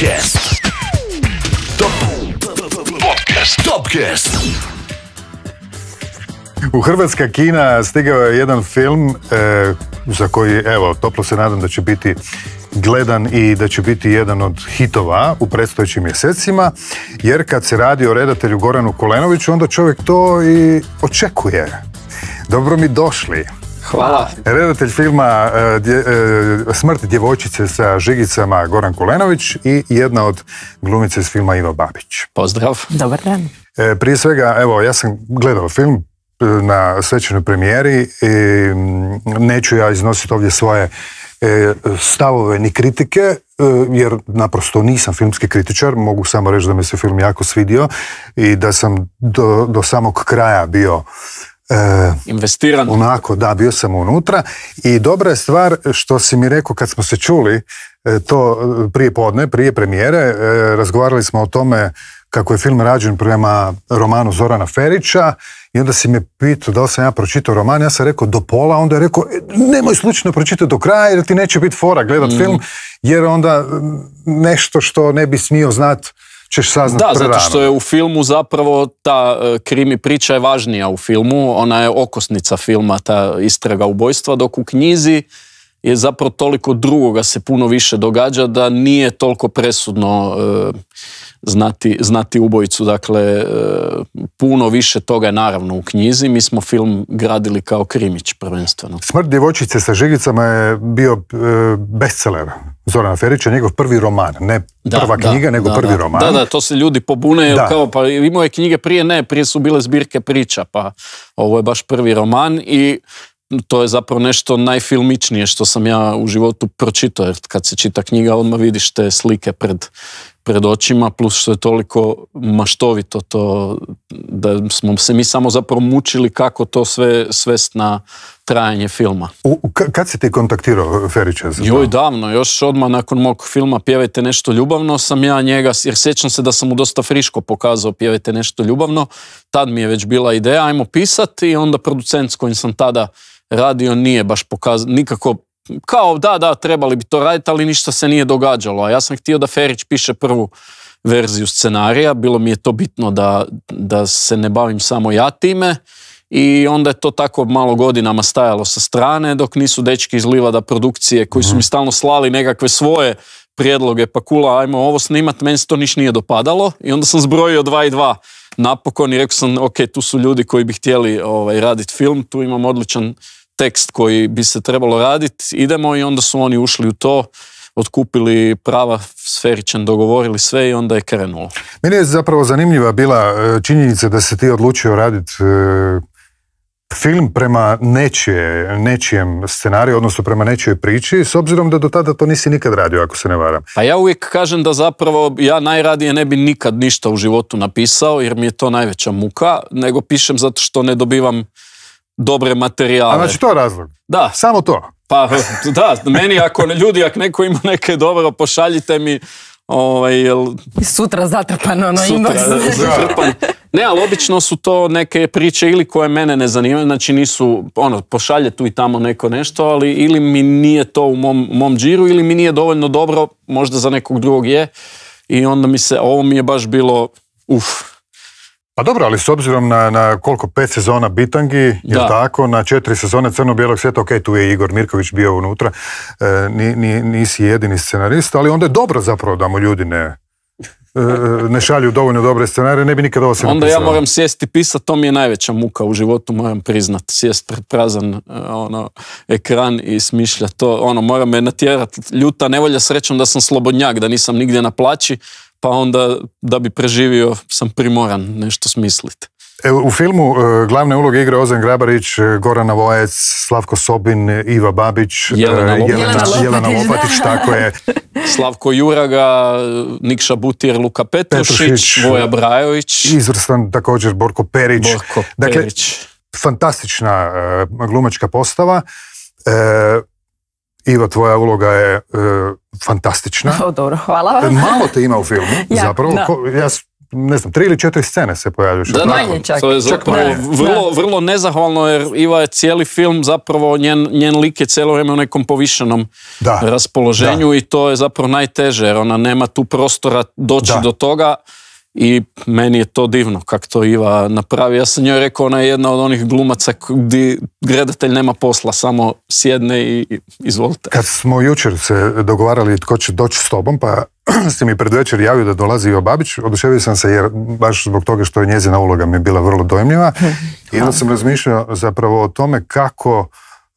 Podcast. Top, podcast. U hrvatska kina stigao je jedan film e, za koji, evo, toplo se nadam da će biti gledan i da će biti jedan od hitova u predstojećim mjesecima, jer kad se radi o redatelju Goranu Kolenoviću, onda čovjek to i očekuje. Dobro mi došli. Hvala. Redatelj filma e, e, Smrt djevojčice sa žigicama Goran Kulenović i jedna od glumice iz filma Ivo Babić. Pozdrav. Dobar dan. E, prije svega, evo, ja sam gledao film na svećenoj premijeri i neću ja iznositi ovdje svoje stavove ni kritike, jer naprosto nisam filmski kritičar, mogu samo reći da mi se film jako svidio i da sam do, do samog kraja bio E, Investiran. Onako, da, bio sam unutra i dobra je stvar što si mi rekao kad smo se čuli e, to e, prije podne, prije premijere, e, razgovarali smo o tome kako je film rađen prema romanu Zorana Ferića i onda si me pitao da li sam ja pročitao roman, ja sam rekao do pola, onda je rekao nemoj slučajno pročitati do kraja jer ti neće biti fora gledat mm. film jer onda nešto što ne bi smio znat ćeš Da, zato što je u filmu zapravo ta e, krimi priča je važnija u filmu, ona je okosnica filma, ta istraga ubojstva, dok u knjizi je zapravo toliko drugoga se puno više događa da nije toliko presudno e, znati, znati ubojicu. Dakle, e, puno više toga je naravno u knjizi. Mi smo film gradili kao Krimić prvenstveno. Smrt djevojčice sa žigicama je bio e, bestseller Zorana Ferića, njegov prvi roman. Ne prva knjiga, nego prvi roman. Da, da, to se ljudi pobune. kao, pa imao je knjige prije, ne, prije su bile zbirke priča, pa ovo je baš prvi roman i to je zapravo nešto najfilmičnije što sam ja u životu pročitao, jer kad se čita knjiga odmah vidiš te slike pred, pred očima, plus što je toliko maštovito to, da smo se mi samo zapravo mučili kako to sve svest na trajanje filma. U, kad si ti kontaktirao Ferića? Joj, davno, još odmah nakon mog filma Pjevajte nešto ljubavno sam ja njega, jer sjećam se da sam mu dosta friško pokazao Pjevajte nešto ljubavno, tad mi je već bila ideja, ajmo pisati i onda producent s kojim sam tada radio nije baš pokazao nikako kao da, da, trebali bi to raditi, ali ništa se nije događalo. A ja sam htio da Ferić piše prvu verziju scenarija, bilo mi je to bitno da, da se ne bavim samo ja time i onda je to tako malo godinama stajalo sa strane dok nisu dečki iz Livada produkcije koji su mi mhm. stalno slali nekakve svoje prijedloge, pa kula, ajmo ovo snimat, meni se to niš nije dopadalo i onda sam zbrojio dva i dva napokon i rekao sam, ok, tu su ljudi koji bi htjeli ovaj, raditi film, tu imam odličan tekst koji bi se trebalo raditi, idemo i onda su oni ušli u to, otkupili prava sferičan, dogovorili sve i onda je krenulo. Mene je zapravo zanimljiva bila e, činjenica da se ti odlučio raditi e, film prema nečije, nečijem scenariju, odnosno prema nečijoj priči, s obzirom da do tada to nisi nikad radio, ako se ne varam. Pa ja uvijek kažem da zapravo ja najradije ne bi nikad ništa u životu napisao, jer mi je to najveća muka, nego pišem zato što ne dobivam dobre materijale. A znači to je razlog? Da. Samo to? Pa da, meni ako ljudi, ako neko ima neke dobro, pošaljite mi ovaj, Sutra zatrpano ono Sutra Zatrpano. Ne, ali obično su to neke priče ili koje mene ne zanimaju, znači nisu, ono, pošalje tu i tamo neko nešto, ali ili mi nije to u mom, mom džiru ili mi nije dovoljno dobro, možda za nekog drugog je. I onda mi se, ovo mi je baš bilo, uf, pa dobro, ali s obzirom na, na koliko pet sezona bitangi, je tako, na četiri sezone crno-bijelog svijeta, ok, tu je Igor Mirković bio unutra, e, ni, ni, nisi jedini scenarist, ali onda je dobro zapravo da mu ljudi ne, e, ne šalju dovoljno dobre scenarije, ne bi nikada ovo Onda ja moram sjesti pisati, to mi je najveća muka u životu, moram priznat. Sjest pred prazan e, ono, ekran i smišlja to. Ono, moram me natjerati. Ljuta nevolja, srećom da sam slobodnjak, da nisam nigdje na plaći, pa onda da bi preživio sam primoran nešto smisliti. E, u filmu e, glavne uloge igra Ozen Grabarić, e, Goran navojec, Slavko Sobin, Iva Babić, Jelena, Lopatić, Jelena, tako je. Slavko Juraga, Nikša Butir, Luka Petrušić, Voja Brajović. Izvrstan također Borko Perić. dakle, Perić. Fantastična glumačka postava. Iva, tvoja uloga je e, fantastična. dobro, hvala. Malo te ima u filmu, zapravo. ne znam, tri ili četiri scene se pojavljuš. To je zapravo vrlo, vrlo nezahvalno jer Iva je cijeli film zapravo, njen, njen lik je cijelo vrijeme u nekom povišenom raspoloženju i to je zapravo najteže jer ona nema tu prostora doći do toga i meni je to divno kako to Iva napravi. Ja sam njoj rekao, ona je jedna od onih glumaca gdje gledatelj nema posla, samo sjedne i izvolite. Kad smo jučer se dogovarali tko će doći s tobom, pa ste mi predvečer večer javio da dolazi Iva Babić, oduševio sam se jer baš zbog toga što je njezina uloga mi je bila vrlo dojmljiva. I onda sam razmišljao zapravo o tome kako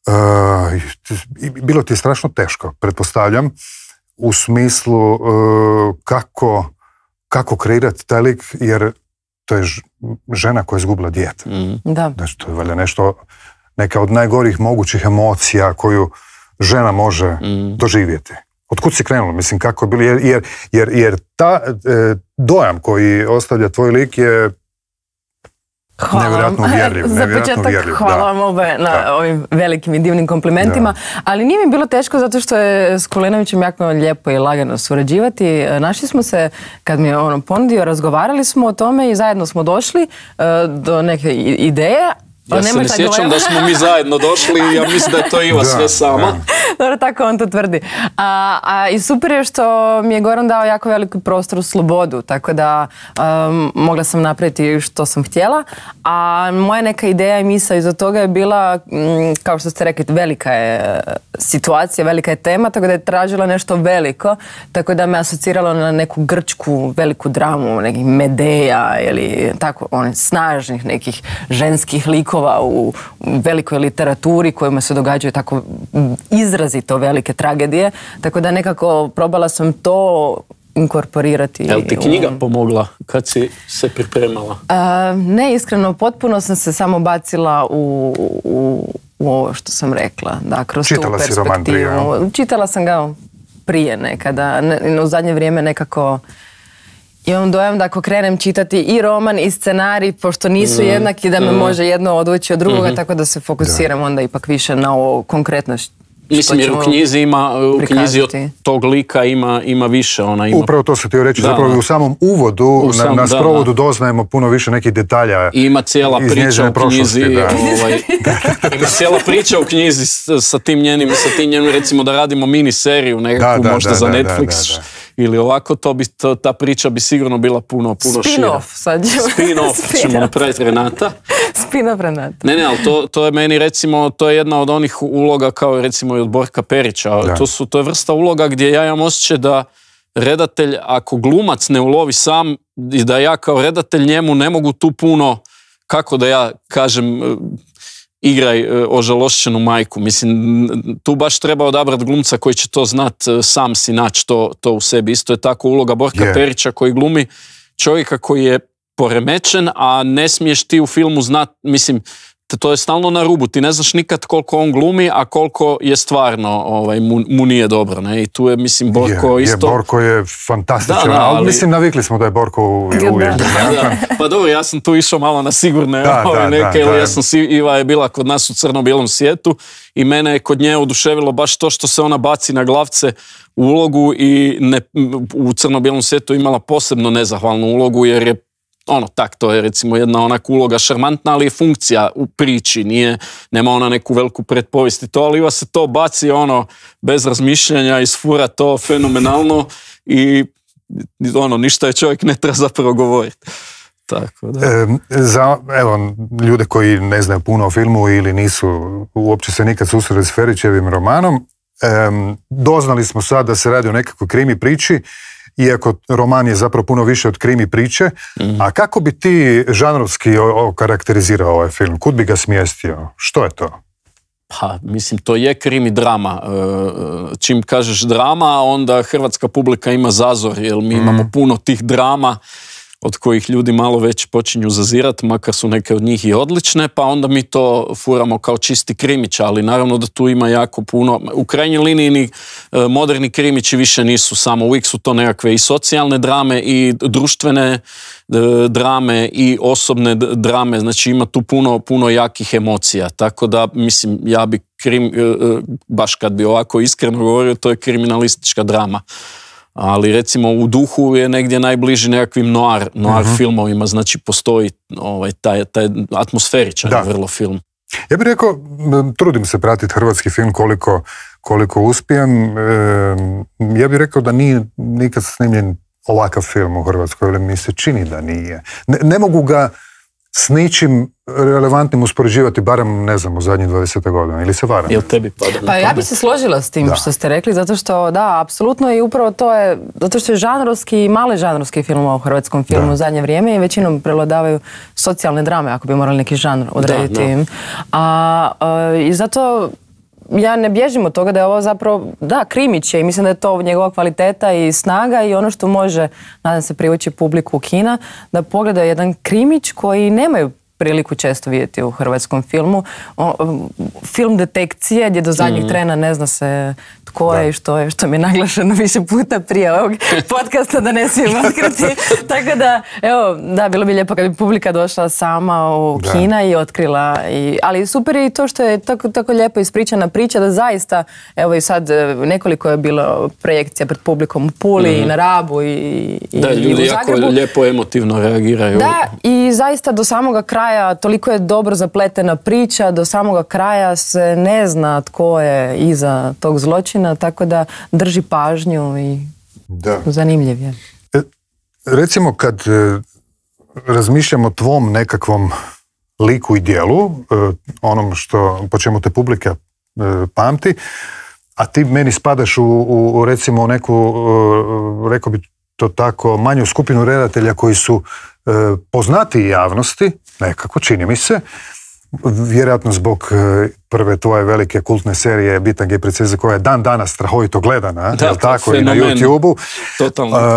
eh, bilo ti je strašno teško, pretpostavljam, u smislu eh, kako kako kreirati taj lik, jer to je žena koja je zgubila dijete. Mhm. Da. Znači, to je valjda nešto, neka od najgorih mogućih emocija koju žena može mhm. doživjeti. Od kud si krenulo? Mislim, kako je bilo? Jer, jer, ta e, dojam koji ostavlja tvoj lik je Hvala nevjerojatno e, uvjerljiv. Za početak hvala vam obe na ovim velikim i divnim komplimentima. Ali nije mi bilo teško zato što je s Kulinovićem jako lijepo i lagano surađivati. E, našli smo se, kad mi je ono ponudio, razgovarali smo o tome i zajedno smo došli e, do neke ideje, pa ja se ne sjećam da smo mi zajedno došli i ja mislim da je to Iva sve sama. Dobro, tako on to tvrdi. A, I super je što mi je Goran dao jako veliku prostor u slobodu, tako da um, mogla sam napraviti što sam htjela. A moja neka ideja i misa iza toga je bila, mm, kao što ste rekli, velika je e, situacija, velika je tema, tako da je tražila nešto veliko, tako da me asociralo na neku grčku veliku dramu, nekih medeja ili tako, onih snažnih nekih ženskih likova likova u velikoj literaturi kojima se događaju tako izrazito velike tragedije. Tako da nekako probala sam to inkorporirati. Je li ti knjiga pomogla kad si se pripremala? ne, iskreno, potpuno sam se samo bacila u, u, ovo što sam rekla. Da, kroz Čitala tu perspektivu. Si roman prije, Čitala sam ga prije nekada. Ne, u zadnje vrijeme nekako imam dojam da ako krenem čitati i roman i scenarij, pošto nisu mm. jednaki, da me mm. može jedno odvući od drugoga, mhm. tako da se fokusiram onda ipak više na ovo konkretno Mislim, jer u knjizi ima, u knjizi od tog lika ima, ima više. Ona ima... Upravo to sam htio reći, zapravo u samom uvodu, u na, sprovodu doznajemo puno više nekih detalja. ima cijela priča u knjizi. Ovaj, cijela priča u knjizi sa tim njenim, sa tim njenim, recimo da radimo mini seriju nekakvu možda za Netflix, ili ovako, to bi, ta priča bi sigurno bila puno, puno Spin šira. Sad ćemo. Spin-off Spin ćemo napraviti Renata. Spin-off Renata. Ne, ne, ali to, to je meni recimo, to je jedna od onih uloga kao recimo i od Borka Perića. To, su, to je vrsta uloga gdje ja imam osjećaj da redatelj, ako glumac ne ulovi sam i da ja kao redatelj njemu ne mogu tu puno, kako da ja kažem, igraj e, ožalošćenu majku. Mislim, tu baš treba odabrat glumca koji će to znat, e, sam si nać to, to u sebi. Isto je tako uloga Borka Perića koji glumi čovjeka koji je poremećen, a ne smiješ ti u filmu znat, mislim, to je stalno na rubu. Ti ne znaš nikad koliko on glumi, a koliko je stvarno ovaj, mu, nije dobro. I tu je, mislim, Borko je, isto... Je, Borko je fantastičan, ali, mislim, navikli smo da je Borko uvijek. Pa dobro, ja sam tu išao malo na sigurne da, ovaj, neke, ja sam, Iva je bila kod nas u crno-bijelom svijetu i mene je kod nje oduševilo baš to što se ona baci na glavce u ulogu i ne, u crno-bijelom svijetu imala posebno nezahvalnu ulogu jer je ono, tak, to je recimo jedna onak uloga šarmantna, ali je funkcija u priči, nije, nema ona neku veliku pretpovijest to, ali vas se to baci ono, bez razmišljanja, isfura to fenomenalno i ono, ništa je čovjek ne treba zapravo govoriti. Tako, da. E, za, evo, ljude koji ne znaju puno o filmu ili nisu uopće se nikad susreli s Ferićevim romanom, doznali smo sad da se radi o nekakvoj krimi priči, iako roman je zapravo puno više od krimi priče. Mhm. A kako bi ti žanrovski okarakterizirao ovaj film? Kud bi ga smjestio? Što je to? Pa, mislim, to je krimi drama. E, e, čim kažeš drama, onda hrvatska publika ima zazor, jer mi imamo mhm. puno tih drama od kojih ljudi malo već počinju zazirati, makar su neke od njih i odlične, pa onda mi to furamo kao čisti krimić, ali naravno da tu ima jako puno, u krajnjoj liniji ni e, moderni krimići više nisu samo, uvijek su to nekakve i socijalne drame i društvene e, drame i osobne drame, znači ima tu puno, puno jakih emocija, tako da mislim ja bi, krim, e, baš kad bi ovako iskreno govorio, to je kriminalistička drama ali recimo u duhu je negdje najbliži nekakvim noir, noir mhm. filmovima, znači postoji ovaj, taj, taj atmosferičan vrlo film. Ja bih rekao, trudim se pratiti hrvatski film koliko, koliko uspijem. ja bih rekao da nije nikad snimljen ovakav film u Hrvatskoj, ali mi se čini da nije. Ne, ne mogu ga s ničim relevantnim uspoređivati, barem ne znam, u zadnjih 20 godina. Ili se varam? Pa ja bih se složila s tim što ste rekli, zato što, da, apsolutno i upravo to je, zato što je žanrovski i male žanrovski film u hrvatskom filmu u zadnje vrijeme i većinom prelodavaju socijalne drame, ako bi morali neki žanr odrediti. im. A, e, I zato ja ne bježim od toga da je ovo zapravo, da, krimić je i mislim da je to njegova kvaliteta i snaga i ono što može, nadam se, privući publiku u Kina, da pogleda jedan krimić koji nemaju priliku često vidjeti u hrvatskom filmu. O, um, film detekcije gdje do zadnjih mhm. trena ne zna se tko je i što je, što mi je naglašeno više puta prije ovog podcasta da ne smijem otkriti. Tako da, evo, da, bilo bi lijepo kad bi publika došla sama u kina i otkrila. I, ali super je i to što je tako, tako lijepo ispričana priča da zaista, evo i sad e, nekoliko je bilo projekcija pred publikom u Puli i mhm. na Rabu i, i, da, ljudi jako lijepo emotivno reagiraju. Da, i zaista do samoga kraja kraja, toliko je dobro zapletena priča, do samoga kraja se ne zna tko je iza tog zločina, tako da drži pažnju i da. zanimljiv je. E, recimo kad e, razmišljam o tvom nekakvom liku i dijelu, e, onom što, po čemu te publika pamti, a ti meni spadaš u, u, recimo neku, rekao bi to tako, manju skupinu redatelja koji su poznati javnosti, nekako, čini mi se. Vjerojatno zbog e, prve tvoje velike kultne serije Bitan i precize, koja je dan danas strahovito gledana, jel tako, i na youtube Totalno.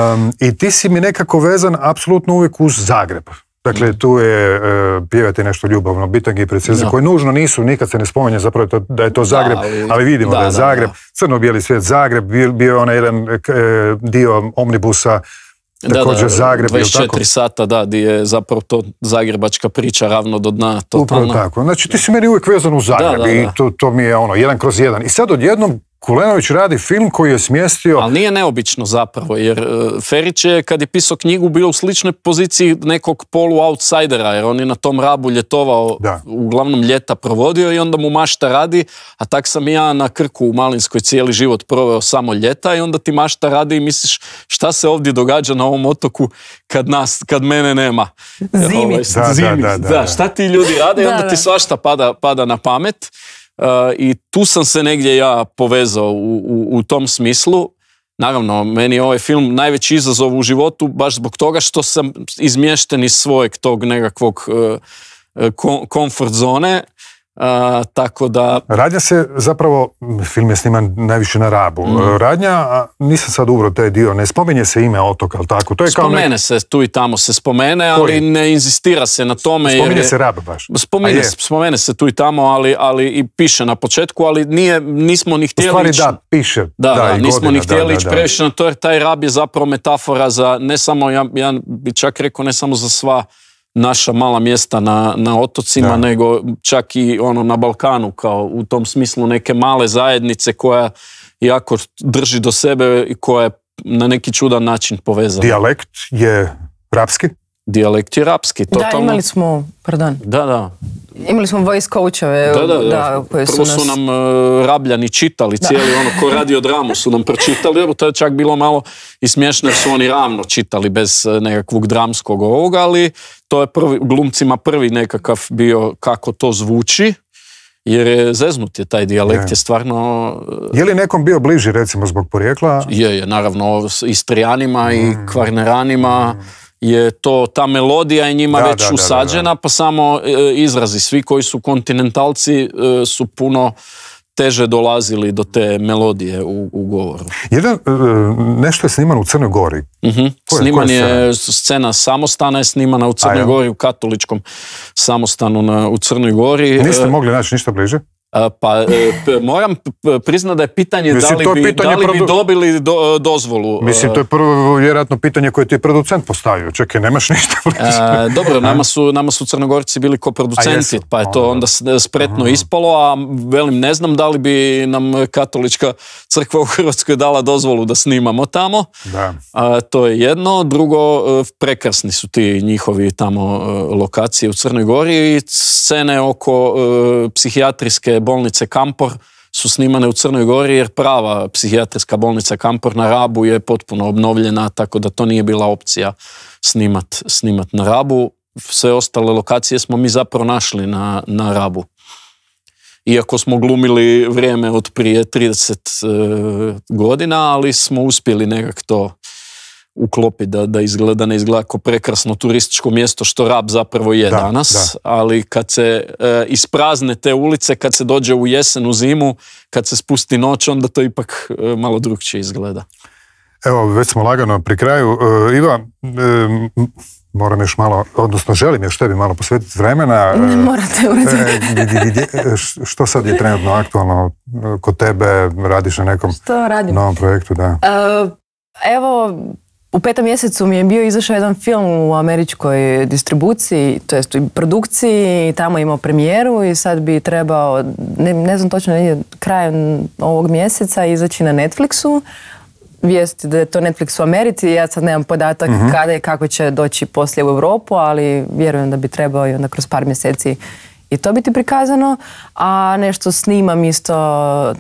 I ti si mi nekako vezan apsolutno uvijek uz Zagreb. Dakle, tu je uh, nešto ljubavno, bitan i preciza koje nužno nisu, nikad se ne spominje zapravo da je to Zagreb, ali, vidimo da, je Zagreb, crno-bijeli svijet Zagreb, bio je onaj jedan e, dio omnibusa Također da, da, Zagreb, 24 sata, da, gdje je zapravo to zagrebačka priča ravno do dna. Totalna. Upravo tako. Znači ti si meni uvijek vezan u Zagreb i to, to mi je ono, jedan kroz jedan. I sad odjednom Kulenović radi film koji je smjestio... Ali nije neobično zapravo, jer e, Ferić je kad je pisao knjigu bio u sličnoj poziciji nekog polu outsidera, jer on je na tom rabu ljetovao, uglavnom ljeta provodio i onda mu mašta radi, a tak sam i ja na Krku u Malinskoj cijeli život proveo samo ljeta i onda ti mašta radi i misliš šta se ovdje događa na ovom otoku kad, nas, kad mene nema. Zimi. Ovaj, da, šta ti ljudi rade i onda ti svašta pada na pamet. Uh, i tu sam se negdje ja povezao u, u, u tom smislu. Naravno, meni je ovaj film najveći izazov u životu baš zbog toga što sam izmješten iz svojeg tog nekakvog uh, uh, komfort zone a, tako da... Radnja se zapravo, film je sniman najviše na rabu, mm. radnja, a nisam sad ubro taj dio, ne spominje se ime otoka, ali tako? To je spomene kao nek... se, tu i tamo se spomene, ali ne inzistira se na tome. Spominje jer je... se rab baš. spomene se tu i tamo, ali, ali i piše na početku, ali nije, nismo ni htjeli... U stvari da, piše. Da, da, da nismo ni htjeli ići previše na to, jer taj rab je zapravo metafora za ne samo, ja, ja bi čak rekao, ne samo za sva naša mala mjesta na, na otocima, nego čak i ono na Balkanu, kao u tom smislu neke male zajednice koja jako drži do sebe i koja je na neki čudan način povezana. Dijalekt je rapski? dijalekt je rapski. Da, imali smo, pardon. Da, da. Imali smo voice coachove. Da, da, da. Prvo su, nam e, rabljani čitali cijeli ono, ko radio dramu su nam pročitali, to je čak bilo malo i smiješno jer su oni ravno čitali bez e, nekakvog dramskog ovoga, ali to je prvi, glumcima prvi nekakav bio kako to zvuči, jer je zeznut je taj dijalekt, je, stvarno... E, je li nekom bio bliži recimo zbog porijekla? Je, je, naravno, s istrijanima i mm. kvarneranima. Mm je to, ta melodija je njima već usađena, pa samo e, izrazi. Svi koji su kontinentalci e, su puno teže dolazili do te melodije u, govoru. Jedan, e, nešto je snimano u Crnoj Gori. Mhm. Sniman je scena samostana je snimana u Crnoj Gori, u katoličkom samostanu u Crnoj Gori. Niste mogli naći ništa bliže? Pa e, moram priznati da je pitanje da li, bi, da li bi dobili dozvolu. Mislim, e. to je prvo vjerojatno pitanje koje ti je producent postavio. Čekaj, nemaš ništa. E, dobro, nama su, nama su crnogorci bili ko producenti, pa je to onda spretno mhm. ispalo, a velim, ne znam da li bi nam katolička crkva u Hrvatskoj dala dozvolu da snimamo tamo. to je jedno. Drugo, prekrasni su ti njihovi tamo lokacije u Crnoj Gori i scene oko psihijatrijske bolnice Kampor su snimane u Crnoj Gori jer prava psihijatrijska bolnica Kampor na Rabu je potpuno obnovljena, tako da to nije bila opcija snimat, snimat na Rabu. Sve ostale lokacije smo mi zapravo našli na, na Rabu. Iako smo glumili vrijeme od prije 30 e, godina, ali smo uspjeli nekako to uklopi da, da izgleda, ne izgleda prekrasno turističko mjesto što Rab zapravo je danas, ali kad se e, isprazne te ulice, kad se dođe u jesen, u zimu, kad se spusti noć, onda to ipak e, malo drugčije izgleda. Evo, već smo lagano pri kraju. E, iva, e, moram još malo, odnosno želim još tebi malo posvetiti vremena. Ne morate Što sad je trenutno aktualno kod tebe, radiš na nekom novom projektu? Da. Evo, u petom mjesecu mi je bio izašao jedan film u američkoj distribuciji, to jest u produkciji, tamo imao premijeru i sad bi trebao, ne, znam točno, krajem ovog mjeseca izaći na Netflixu. Vijest da je to Netflix u Americi, ja sad nemam podatak mhm. kada i kako će doći poslije u Europu, ali vjerujem da bi trebao i onda kroz par mjeseci i to biti prikazano, a nešto snimam isto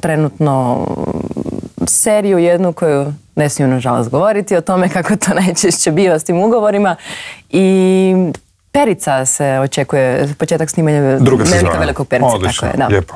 trenutno seriju jednu koju ne smiju nažalost govoriti o tome kako to najčešće biva s tim ugovorima i Perica se očekuje, početak snimanja Druga Velikog Perica. Odlično, lijepo.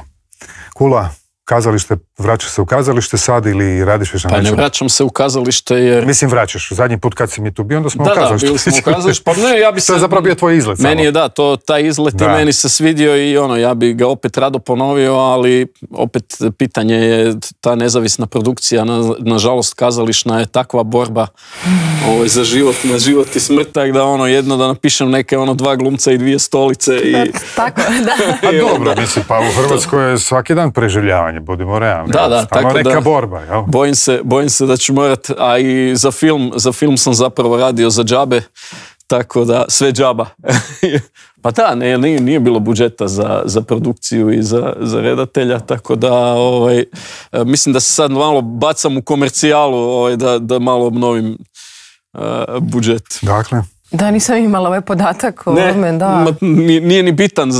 Kula, kazalište, vraćaš se u kazalište sad ili radiš više na Pa ne vraćam se u kazalište jer... Mislim vraćaš, zadnji put kad si mi tu bio, onda smo u kazalište. Da, bili smo u kazalište, pa ne, ja bi se... To je zapravo bio tvoj izlet. Meni je da, to, taj izlet i meni se svidio i ono, ja bi ga opet rado ponovio, ali opet pitanje je ta nezavisna produkcija, nažalost kazališna je takva borba hmm. ovaj, za život, na život i smrt, da ono, jedno da napišem neke ono dva glumca i dvije stolice i... Tako, da. A dobro, mislim, pa u Hrvatskoj je svaki dan preživljavanje budimo realni. neka borba, jel? Bojim se, se da ću morat, a i za film, za film sam zapravo radio za džabe, tako da sve džaba. pa da, ne, nije, bilo budžeta za, za produkciju i za, za redatelja, tako da ovaj, e, mislim da se sad malo bacam u komercijalu ovaj, da, da malo obnovim uh, budžet. Dakle, da, nisam imala ovaj podatak o da. nije ni bitan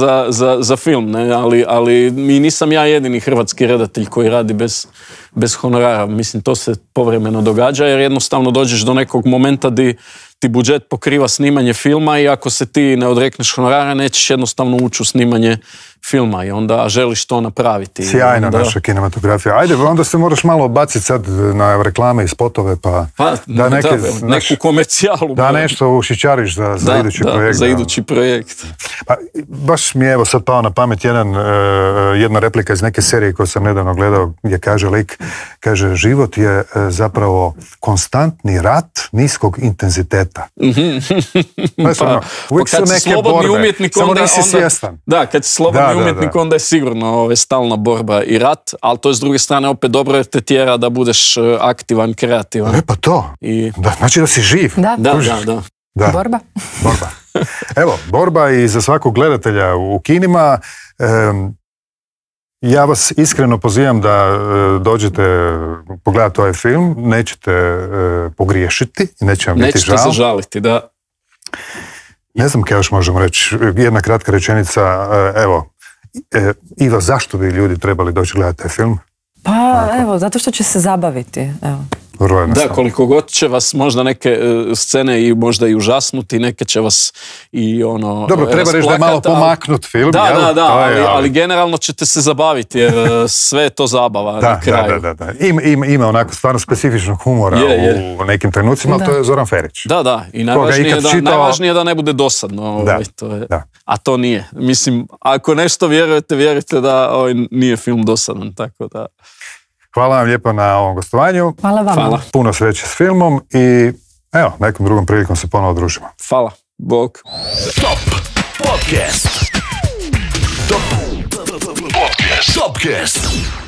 za, film, ne, ali, nisam ja jedini hrvatski redatelj koji radi bez, bez honorara. Mislim, to se povremeno događa jer jednostavno dođeš do nekog momenta di ti budžet pokriva snimanje filma i ako se ti ne odrekneš honorara nećeš jednostavno ući u snimanje filma i onda želiš to napraviti. Sjajna onda... naša kinematografija. Ajde, onda se moraš malo baciti sad na reklame i spotove pa, pa da neke, neku komercijalu. Da nešto ušičariš za, za da, idući da, projekt. za idući projekt. Pa, baš mi je evo sad pao na pamet jedan, e, e, jedna replika iz neke serije koju sam nedavno gledao gdje kaže lik, kaže život je e, zapravo konstantni rat niskog intenziteta. Mhm. Pa, pa, uvijek pa su neke umjetnik, samo onda, nisi svjestan. Da, kad si slobodni umjetnik, onda je sigurno ove, ovaj, stalna borba i rat, ali to je s druge strane opet dobro jer te tjera da budeš e, aktivan, kreativan. E pa to, I... da, znači da si živ. Da, da, da. da. Borba. borba. Evo, borba i za svakog gledatelja u kinima. ja vas iskreno pozivam da e, dođete pogledati ovaj film, nećete e, pogriješiti, neće vam nećete biti žal. Nećete da. Ne znam kaj još možemo reći. Jedna kratka rečenica, evo, E, Iva, zašto bi ljudi trebali doći gledati taj film? Pa evo, zato što će se zabaviti. da, koliko god će vas možda neke e, scene i možda i užasnuti, neke će vas i ono... E, Dobro, treba reći da je malo pomaknut film, Da, da, da, ali, ali, generalno ćete se zabaviti jer e, sve je to zabava na kraju. Da, da, da. Ima, onako stvarno specifičnog humora u nekim trenucima, ali to je Zoran Ferić. Da, da, i najvažnije, je da, da ne bude dosadno. Ovaj, to je... da a to nije. Mislim, ako nešto vjerujete, vjerujte da ovaj nije film dosadan, tako da... Hvala vam lijepo na ovom gostovanju. Hvala vam. Hvala. Puno sreće s filmom i evo, nekom drugom prilikom se ponovo družimo. Hvala. Bog. Top Podcast. Podcast.